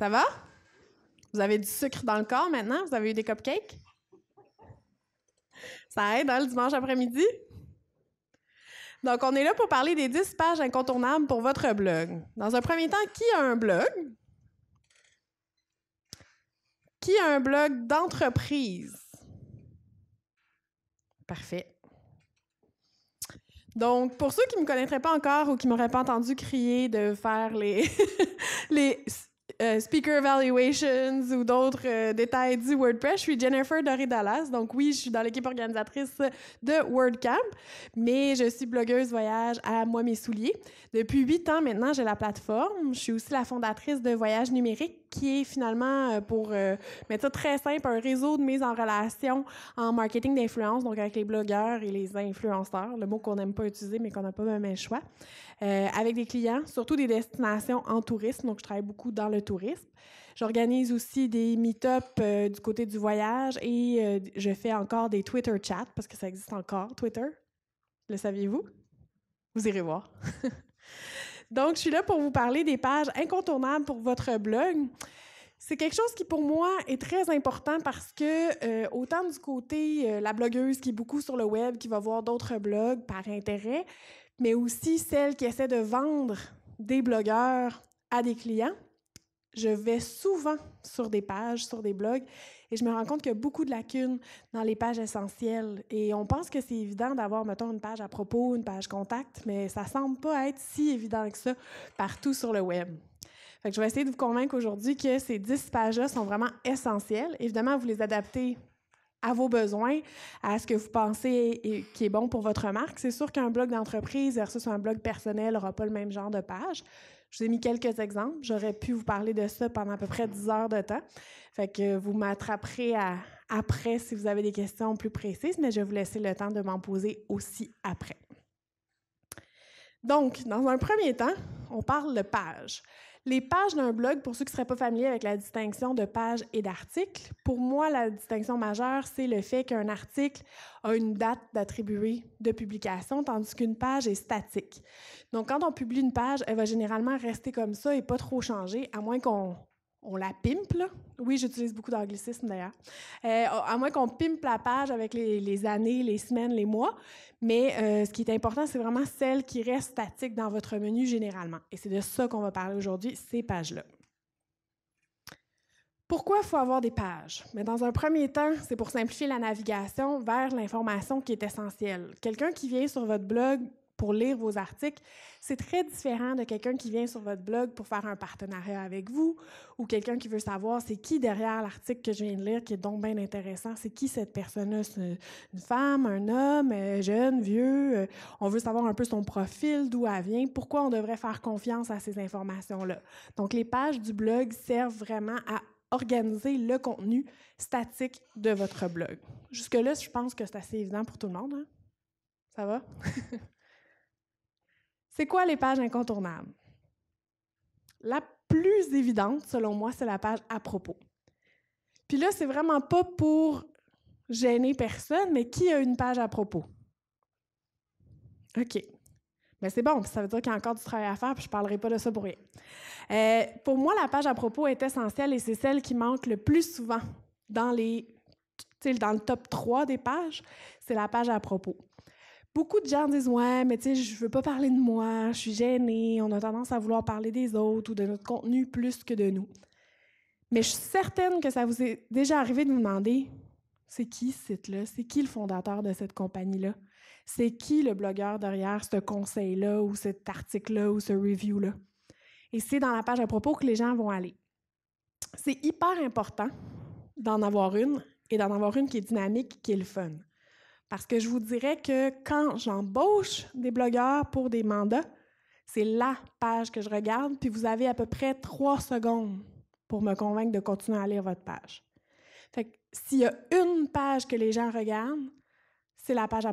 Ça va? Vous avez du sucre dans le corps maintenant? Vous avez eu des cupcakes? Ça aide, hein, le dimanche après-midi? Donc, on est là pour parler des 10 pages incontournables pour votre blog. Dans un premier temps, qui a un blog? Qui a un blog d'entreprise? Parfait. Donc, pour ceux qui ne me connaîtraient pas encore ou qui ne m'auraient pas entendu crier de faire les, les euh, speaker evaluations ou d'autres euh, détails du WordPress. Je suis Jennifer Doré-Dallas. Donc oui, je suis dans l'équipe organisatrice de WordCamp, mais je suis blogueuse voyage à Moi Mes Souliers. Depuis huit ans maintenant, j'ai la plateforme. Je suis aussi la fondatrice de Voyage Numérique qui est finalement euh, pour mettre ça très simple, un réseau de mise en relation en marketing d'influence, donc avec les blogueurs et les influenceurs, le mot qu'on n'aime pas utiliser mais qu'on n'a pas même un choix, avec des clients, surtout des destinations en tourisme. Donc je travaille beaucoup dans le tourisme tourisme. J'organise aussi des meet ups euh, du côté du voyage et euh, je fais encore des Twitter chats parce que ça existe encore, Twitter. Le saviez-vous? Vous irez voir. Donc, je suis là pour vous parler des pages incontournables pour votre blog. C'est quelque chose qui, pour moi, est très important parce que, euh, autant du côté la blogueuse qui est beaucoup sur le web, qui va voir d'autres blogs par intérêt, mais aussi celle qui essaie de vendre des blogueurs à des clients, je vais souvent sur des pages, sur des blogs, et je me rends compte qu'il y a beaucoup de lacunes dans les pages essentielles. Et on pense que c'est évident d'avoir, mettons, une page à propos, une page contact, mais ça semble pas être si évident que ça partout sur le web. je vais essayer de vous convaincre aujourd'hui que ces 10 pages-là sont vraiment essentielles. Évidemment, vous les adaptez à vos besoins, à ce que vous pensez qui est bon pour votre marque. C'est sûr qu'un blog d'entreprise versus un blog personnel n'aura pas le même genre de page. Je vous ai mis quelques exemples. J'aurais pu vous parler de ça pendant à peu près 10 heures de temps. que vous m'attraperez après si vous avez des questions plus précises, mais je vais vous laisser le temps de m'en poser aussi après. Donc, dans un premier temps, on parle de page. Les pages d'un blog, pour ceux qui ne seraient pas familiers avec la distinction de page et d'article, pour moi, la distinction majeure, c'est le fait qu'un article a une date d'attribué de publication, tandis qu'une page est statique. Donc, quand on publie une page, elle va généralement rester comme ça et pas trop changer, à moins qu'on on la pimpe, Oui, j'utilise beaucoup d'anglicisme d'ailleurs. Euh, à moins qu'on pimpe la page avec les, années, les semaines, les mois. Mais euh, ce qui est important, c'est vraiment celle qui reste statique dans votre menu généralement. Et c'est de ça qu'on va parler aujourd'hui, ces pages-là. Pourquoi il faut avoir des pages? Mais dans un premier temps, c'est pour simplifier la navigation vers l'information qui est essentielle. Quelqu'un qui vient sur votre blog pour lire vos articles, c'est très différent de quelqu'un qui vient sur votre blog pour faire un partenariat avec vous ou quelqu'un qui veut savoir c'est qui derrière l'article que je viens de lire qui est donc bien intéressant, c'est qui cette personne-là, une femme, un homme, euh, jeune, vieux, euh, on veut savoir un peu son profil, d'où elle vient, pourquoi on devrait faire confiance à ces informations-là. Donc les pages du blog servent vraiment à organiser le contenu statique de votre blog. Jusque-là, je pense que c'est assez évident pour tout le monde. Hein? Ça va? C'est quoi les pages incontournables? La plus évidente, selon moi, c'est la page à propos. Puis là, c'est vraiment pas pour gêner personne, mais qui a une page à propos? OK. Mais ben, c'est bon, ça veut dire qu'il y a encore du travail à faire, puis je parlerai pas de ça pour rien. Euh, pour moi, la page à propos est essentielle et c'est celle qui manque le plus souvent dans les dans le top 3 des pages, c'est la page à propos beaucoup de gens disent ouais mais tu sais je veux pas parler de moi je suis gênée on a tendance à vouloir parler des autres ou de notre contenu plus que de nous mais je suis certaine que ça vous est déjà arrivé de vous demander c'est qui ce site là c'est qui le fondateur de cette compagnie là c'est qui le blogueur derrière ce conseil là ou cet article là ou ce review là et c'est dans la page à propos que les gens vont aller c'est hyper important d'en avoir une et d'en avoir une qui est dynamique qui est le fun parce que je vous dirais que quand j'embauche des blogueurs pour des mandats, c'est la page que je regarde, puis vous avez à peu près trois secondes pour me convaincre de continuer à lire votre page. Fait que s'il y a une page que les gens regardent, c'est la page à